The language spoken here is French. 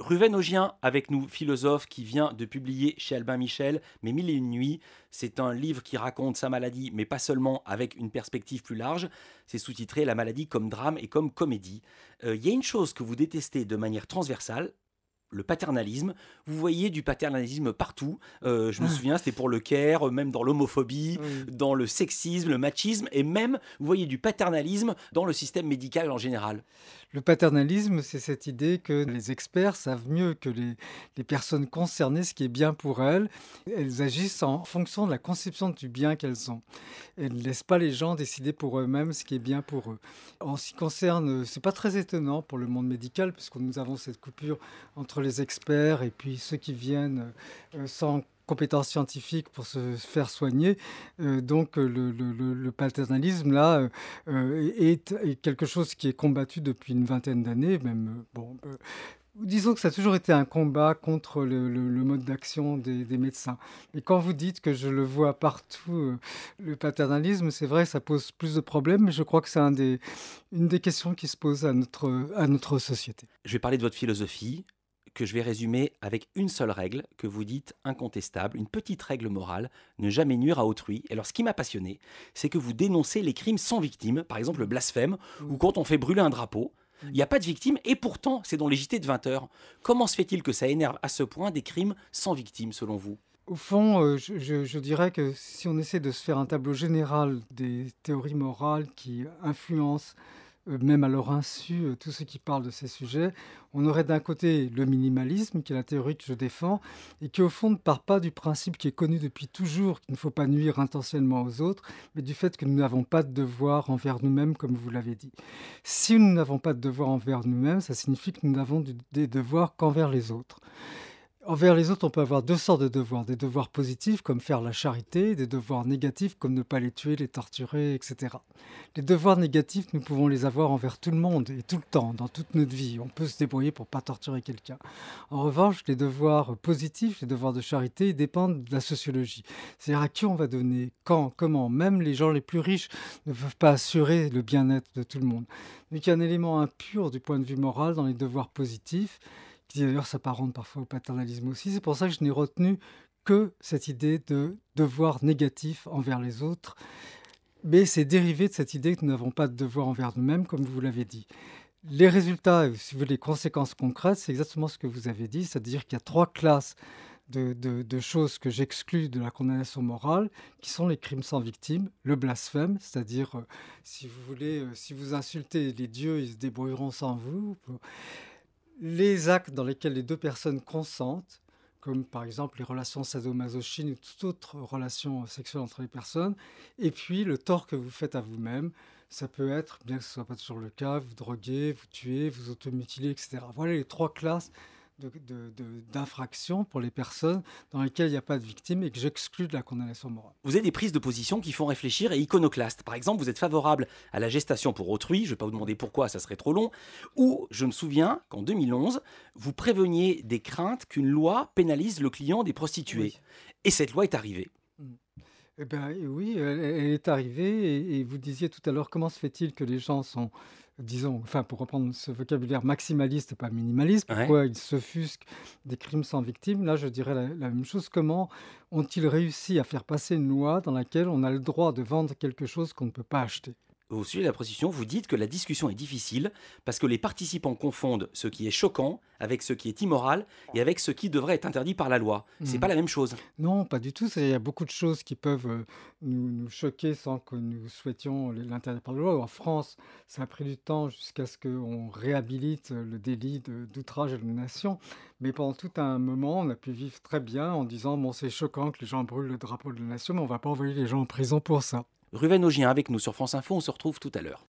Ruven Augien avec nous, philosophe qui vient de publier chez Albin Michel Mes Mille et Une Nuits. C'est un livre qui raconte sa maladie, mais pas seulement, avec une perspective plus large. C'est sous-titré La maladie comme drame et comme comédie. Il euh, y a une chose que vous détestez de manière transversale, le paternalisme. Vous voyez du paternalisme partout. Euh, je me ah. souviens, c'était pour le Caire, euh, même dans l'homophobie, dans le sexisme, le machisme, et même, vous voyez du paternalisme dans le système médical en général. Le paternalisme, c'est cette idée que les experts savent mieux que les, les, personnes concernées ce qui est bien pour elles. Elles agissent en fonction de la conception du bien qu'elles ont. Elles ne laissent pas les gens décider pour eux-mêmes ce qui est bien pour eux. En ce qui concerne, euh, c'est pas très étonnant pour le monde médical, puisque nous avons cette coupure entre les experts et puis ceux qui viennent euh, sans compétences scientifiques pour se faire soigner. Euh, donc euh, le, paternalisme, là, est, quelque chose qui est combattu depuis une vingtaine d'années, même, bon, disons que ça a toujours été un combat contre le, mode d'action des, médecins. Et quand vous dites que je le vois partout, le paternalisme, c'est vrai, ça pose plus de problèmes, mais je crois que c'est un des, une des questions qui se pose à notre, à notre société. Je vais parler de votre philosophie que je vais résumer avec une seule règle que vous dites incontestable, une petite règle morale, ne jamais nuire à autrui. Et Alors ce qui m'a passionné, c'est que vous dénoncez les crimes sans victime, par exemple le blasphème, ou quand on fait brûler un drapeau. Il n'y a pas de victime, et pourtant c'est dans les JT de 20h. Comment se fait-il que ça énerve à ce point des crimes sans victime, selon vous au fond, euh, je, dirais que si on essaie de se faire un tableau général des théories morales qui influencent euh, même à leur insu, euh, tous ceux qui parlent de ces sujets. On aurait d'un côté le minimalisme, qui est la théorie que je défends, et qui au fond ne part pas du principe qui est connu depuis toujours, qu'il ne faut pas nuire intentionnellement aux autres, mais du fait que nous n'avons pas de devoir envers nous-mêmes, comme vous l'avez dit. Si nous n'avons pas de devoir envers nous-mêmes, ça signifie que nous n'avons des devoirs qu'envers les autres. Envers les autres, on peut avoir deux sortes de devoirs. Des devoirs positifs, comme faire la charité, des devoirs négatifs, comme ne pas les tuer, les torturer, etc. Les devoirs négatifs, nous pouvons les avoir envers tout le monde et tout le temps, dans toute notre vie. On peut se débrouiller pour ne pas torturer quelqu'un. En revanche, les devoirs positifs, les devoirs de charité, dépendent de la sociologie. C'est-à-dire à qui on va donner, quand, comment. Même les gens les plus riches ne peuvent pas assurer le bien-être de tout le monde. Donc il y a un élément impur du point de vue moral dans les devoirs positifs qui d'ailleurs s'apparente parfois au paternalisme aussi. C'est pour ça que je n'ai retenu que cette idée de devoir négatif envers les autres, mais c'est dérivé de cette idée que nous n'avons pas de devoir envers nous-mêmes, comme vous l'avez dit. Les résultats, euh, si vous voulez, les conséquences concrètes, c'est exactement ce que vous avez dit, c'est-à-dire qu'il y a trois classes de, de, choses que j'exclus de la condamnation morale, qui sont les crimes sans victime, le blasphème, c'est-à-dire, euh, si vous voulez, euh, si vous insultez les dieux, ils se débrouilleront sans vous les actes dans lesquels les deux personnes consentent, comme par exemple les relations sadomasochines ou toute autre relation sexuelle entre les personnes, et puis le tort que vous faites à vous-même. Ça peut être, bien que ce ne soit pas toujours le cas, vous droguer, vous tuer, vous automutiler, etc. Voilà les trois classes d'infraction pour les personnes dans lesquelles il n'y a pas de victime et que j'exclus de la condamnation morale. Vous avez des prises de position qui font réfléchir et iconoclastes. Par exemple, vous êtes favorable à la gestation pour autrui, je ne vais pas vous demander pourquoi, ça serait trop long, ou je me souviens qu'en 2011, vous préveniez des craintes qu'une loi pénalise le client des prostituées. Et cette loi est arrivée. Mm. Eh bien eh oui, elle est arrivée et vous disiez tout à l'heure: «Comment se fait-il que les gens sont, disons, enfin, pour reprendre ce vocabulaire, maximaliste et pas minimaliste, Pourquoi ils s'offusquent des crimes sans victime?» Là, je dirais la même chose. Comment ont-ils réussi à faire passer une loi dans laquelle on a le droit de vendre quelque chose qu'on ne peut pas acheter? au sujet de la prostitution, vous dites que la discussion est difficile parce que les participants confondent ce qui est choquant avec ce qui est immoral et avec ce qui devrait être interdit par la loi. C'est n'est mhm. pas la même chose. Non, pas du tout. Il y a beaucoup de choses qui peuvent euh, nous, choquer sans que nous souhaitions l'interdire par la loi. En France, ça a pris du temps jusqu'à ce qu'on réhabilite le délit d'outrage à la nation. Mais pendant tout un moment, on a pu vivre très bien en disant bon, c'est choquant que les gens brûlent le drapeau de la nation, mais on va pas envoyer les gens en prison pour ça. Ruven Augien avec nous sur France Info, on se retrouve tout à l'heure.